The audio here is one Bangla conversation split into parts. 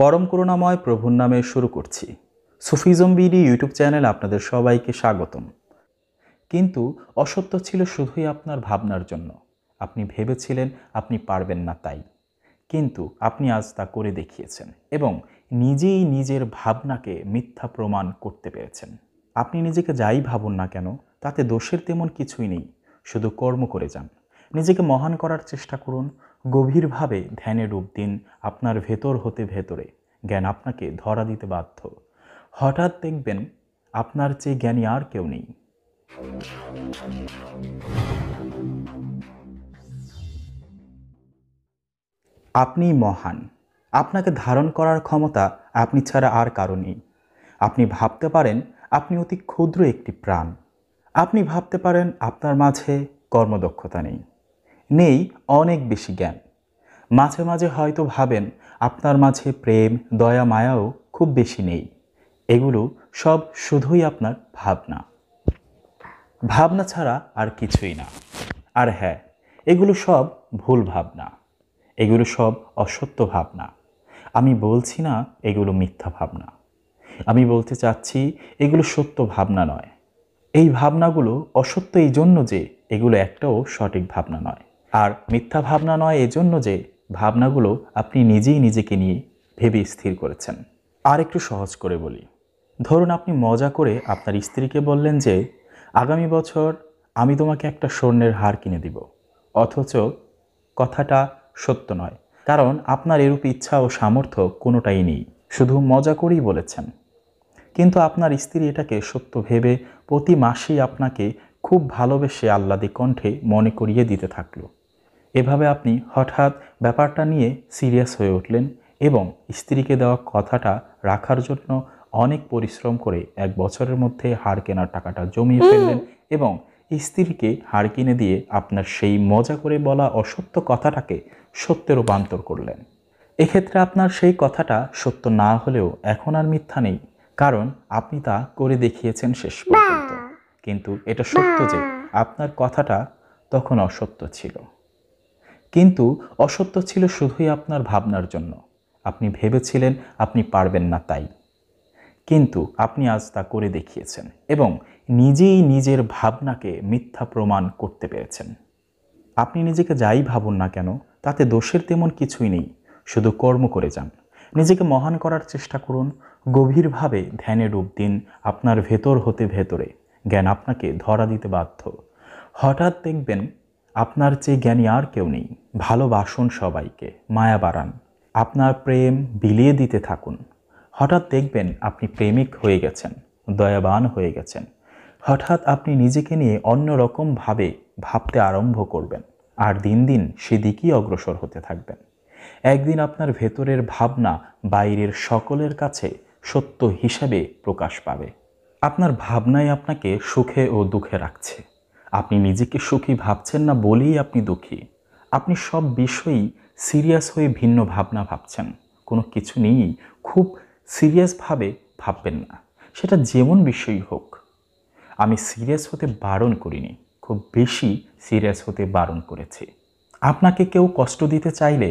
পরম করুণাময় প্রভুর নামে শুরু করছি সুফিজম বিডি ইউটিউব চ্যানেল আপনাদের সবাইকে স্বাগতম কিন্তু অসত্য ছিল শুধুই আপনার ভাবনার জন্য আপনি ভেবেছিলেন আপনি পারবেন না তাই কিন্তু আপনি আজ তা করে দেখিয়েছেন এবং নিজেই নিজের ভাবনাকে মিথ্যা প্রমাণ করতে পেরেছেন আপনি নিজেকে যাই ভাবুন না কেন তাতে দোষের তেমন কিছুই নেই শুধু কর্ম করে যান নিজেকে মহান করার চেষ্টা করুন গভীরভাবে ধ্যানে রূপ দিন আপনার ভেতর হতে ভেতরে জ্ঞান আপনাকে ধরা দিতে বাধ্য হঠাৎ দেখবেন আপনার চেয়ে জ্ঞানী আর কেউ নেই আপনি মহান আপনাকে ধারণ করার ক্ষমতা আপনি ছাড়া আর কারো নেই আপনি ভাবতে পারেন আপনি অতি ক্ষুদ্র একটি প্রাণ আপনি ভাবতে পারেন আপনার মাঝে কর্মদক্ষতা নেই নেই অনেক বেশি জ্ঞান মাঝে মাঝে হয়তো ভাবেন আপনার মাঝে প্রেম দয়া মায়াও খুব বেশি নেই এগুলো সব শুধুই আপনার ভাবনা ভাবনা ছাড়া আর কিছুই না আর হ্যাঁ এগুলো সব ভুল ভাবনা এগুলো সব অসত্য ভাবনা আমি বলছি না এগুলো মিথ্যা ভাবনা আমি বলতে চাচ্ছি এগুলো সত্য ভাবনা নয় এই ভাবনাগুলো অসত্য এই জন্য যে এগুলো একটাও সঠিক ভাবনা নয় আর মিথ্যা ভাবনা নয় এজন্য যে ভাবনাগুলো আপনি নিজেই নিজেকে নিয়ে ভেবে স্থির করেছেন আর একটু সহজ করে বলি ধরুন আপনি মজা করে আপনার স্ত্রীকে বললেন যে আগামী বছর আমি তোমাকে একটা স্বর্ণের হার কিনে দিব অথচ কথাটা সত্য নয় কারণ আপনার এরূপ ইচ্ছা ও সামর্থ্য কোনোটাই নেই শুধু মজা করেই বলেছেন কিন্তু আপনার স্ত্রী এটাকে সত্য ভেবে প্রতি মাসেই আপনাকে খুব ভালোবেসে আহ্লাদী কণ্ঠে মনে করিয়ে দিতে থাকলো এভাবে আপনি হঠাৎ ব্যাপারটা নিয়ে সিরিয়াস হয়ে উঠলেন এবং স্ত্রীকে দেওয়া কথাটা রাখার জন্য অনেক পরিশ্রম করে এক বছরের মধ্যে হাড় কেনার টাকাটা জমিয়ে ফেললেন এবং স্ত্রীকে হাড় কিনে দিয়ে আপনার সেই মজা করে বলা অসত্য কথাটাকে সত্যে রূপান্তর করলেন এক্ষেত্রে আপনার সেই কথাটা সত্য না হলেও এখন আর মিথ্যা নেই কারণ আপনি তা করে দেখিয়েছেন শেষ পর্যন্ত কিন্তু এটা সত্য যে আপনার কথাটা তখন অসত্য ছিল কিন্তু অসত্য ছিল শুধুই আপনার ভাবনার জন্য আপনি ভেবেছিলেন আপনি পারবেন না তাই কিন্তু আপনি আজ তা করে দেখিয়েছেন এবং নিজেই নিজের ভাবনাকে মিথ্যা প্রমাণ করতে পেরেছেন আপনি নিজেকে যাই ভাবুন না কেন তাতে দোষের তেমন কিছুই নেই শুধু কর্ম করে যান নিজেকে মহান করার চেষ্টা করুন গভীরভাবে ধ্যানে রূপ দিন আপনার ভেতর হতে ভেতরে জ্ঞান আপনাকে ধরা দিতে বাধ্য হঠাৎ দেখবেন আপনার চেয়ে জ্ঞানী আর কেউ নেই ভালোবাসুন সবাইকে মায়া বাড়ান আপনার প্রেম বিলিয়ে দিতে থাকুন হঠাৎ দেখবেন আপনি প্রেমিক হয়ে গেছেন দয়াবান হয়ে গেছেন হঠাৎ আপনি নিজেকে নিয়ে অন্যরকমভাবে ভাবতে আরম্ভ করবেন আর দিন দিন সেদিকেই অগ্রসর হতে থাকবেন একদিন আপনার ভেতরের ভাবনা বাইরের সকলের কাছে সত্য হিসাবে প্রকাশ পাবে আপনার ভাবনাই আপনাকে সুখে ও দুঃখে রাখছে আপনি নিজেকে সুখী ভাবছেন না বলেই আপনি দুঃখী আপনি সব বিষয়েই সিরিয়াস হয়ে ভিন্ন ভাবনা ভাবছেন কোনো কিছু নিয়েই খুব সিরিয়াসভাবে ভাববেন না সেটা যেমন বিষয়ই হোক আমি সিরিয়াস হতে বারণ করিনি খুব বেশি সিরিয়াস হতে বারণ করেছি আপনাকে কেউ কষ্ট দিতে চাইলে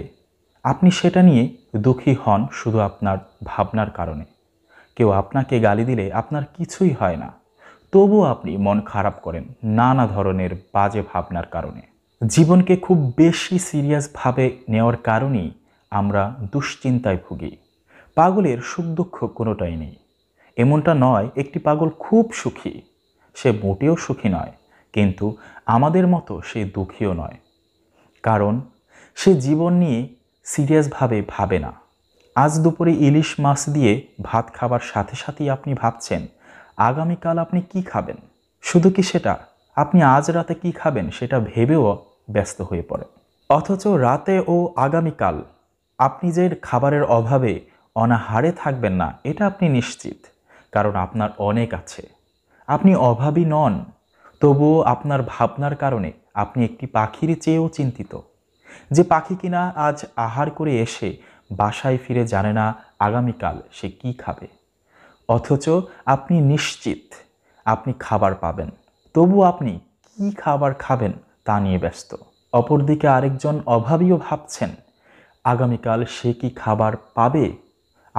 আপনি সেটা নিয়ে দুঃখী হন শুধু আপনার ভাবনার কারণে কেউ আপনাকে গালি দিলে আপনার কিছুই হয় না তবুও আপনি মন খারাপ করেন নানা ধরনের বাজে ভাবনার কারণে জীবনকে খুব বেশি সিরিয়াসভাবে নেওয়ার কারণেই আমরা দুশ্চিন্তায় ভুগি পাগলের সুখ দুঃখ কোনোটাই নেই এমনটা নয় একটি পাগল খুব সুখী সে মোটেও সুখী নয় কিন্তু আমাদের মতো সে দুঃখীও নয় কারণ সে জীবন নিয়ে সিরিয়াসভাবে ভাবে না আজ দুপুরে ইলিশ মাছ দিয়ে ভাত খাবার সাথে সাথেই আপনি ভাবছেন আগামীকাল আপনি কি খাবেন শুধু কি সেটা আপনি আজ রাতে কি খাবেন সেটা ভেবেও ব্যস্ত হয়ে পড়ে অথচ রাতে ও আগামীকাল আপনি যে খাবারের অভাবে অনাহারে থাকবেন না এটা আপনি নিশ্চিত কারণ আপনার অনেক আছে আপনি অভাবই নন তবুও আপনার ভাবনার কারণে আপনি একটি পাখির চেয়েও চিন্তিত যে পাখি কিনা আজ আহার করে এসে বাসায় ফিরে জানে না আগামীকাল সে কি খাবে অথচ আপনি নিশ্চিত আপনি খাবার পাবেন তবু আপনি কি খাবার খাবেন তা নিয়ে ব্যস্ত অপরদিকে আরেকজন অভাবীও ভাবছেন আগামীকাল সে কি খাবার পাবে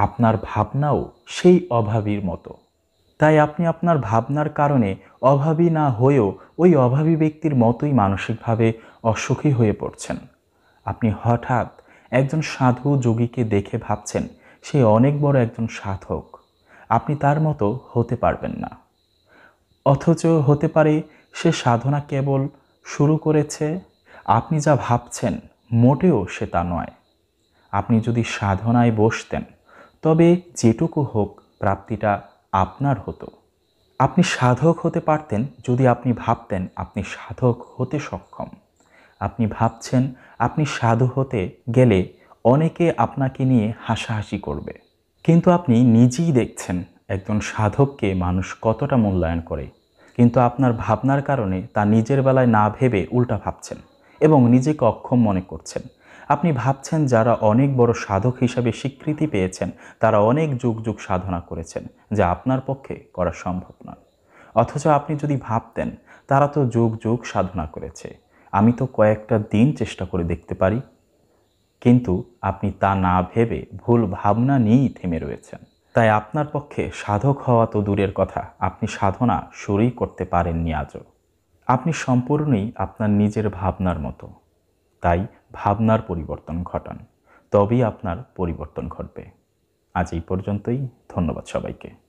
আপনার ভাবনাও সেই অভাবীর মতো তাই আপনি আপনার ভাবনার কারণে অভাবী না হয়েও ওই অভাবী ব্যক্তির মতোই মানসিকভাবে অসুখী হয়ে পড়ছেন আপনি হঠাৎ একজন সাধু যোগীকে দেখে ভাবছেন সে অনেক বড় একজন সাধক আপনি তার মতো হতে পারবেন না অথচ হতে পারে সে সাধনা কেবল শুরু করেছে আপনি যা ভাবছেন মোটেও সে তা নয় আপনি যদি সাধনায় বসতেন তবে যেটুকু হোক প্রাপ্তিটা আপনার হতো আপনি সাধক হতে পারতেন যদি আপনি ভাবতেন আপনি সাধক হতে সক্ষম আপনি ভাবছেন আপনি সাধু হতে গেলে অনেকে আপনাকে নিয়ে হাসাহাসি করবে কিন্তু আপনি নিজেই দেখছেন একজন সাধককে মানুষ কতটা মূল্যায়ন করে কিন্তু আপনার ভাবনার কারণে তা নিজের বেলায় না ভেবে উল্টা ভাবছেন এবং নিজেকে অক্ষম মনে করছেন আপনি ভাবছেন যারা অনেক বড় সাধক হিসাবে স্বীকৃতি পেয়েছেন তারা অনেক যুগ যুগ সাধনা করেছেন যা আপনার পক্ষে করা সম্ভব নয় অথচ আপনি যদি ভাবতেন তারা তো যুগ যুগ সাধনা করেছে আমি তো কয়েকটা দিন চেষ্টা করে দেখতে পারি কিন্তু আপনি তা না ভেবে ভুল ভাবনা নিয়েই থেমে রয়েছেন তাই আপনার পক্ষে সাধক হওয়া তো দূরের কথা আপনি সাধনা শুরুই করতে পারেননি আজও আপনি সম্পূর্ণই আপনার নিজের ভাবনার মতো তাই ভাবনার পরিবর্তন ঘটান তবেই আপনার পরিবর্তন ঘটবে আজ এই পর্যন্তই ধন্যবাদ সবাইকে